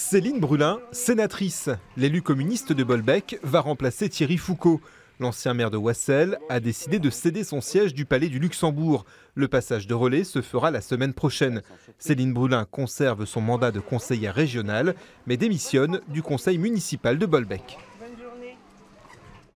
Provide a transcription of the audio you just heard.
Céline Brulin, sénatrice, L'élu communiste de Bolbec, va remplacer Thierry Foucault. L'ancien maire de Wassel a décidé de céder son siège du Palais du Luxembourg. Le passage de relais se fera la semaine prochaine. Céline Brulin conserve son mandat de conseillère régionale, mais démissionne du conseil municipal de Bolbec.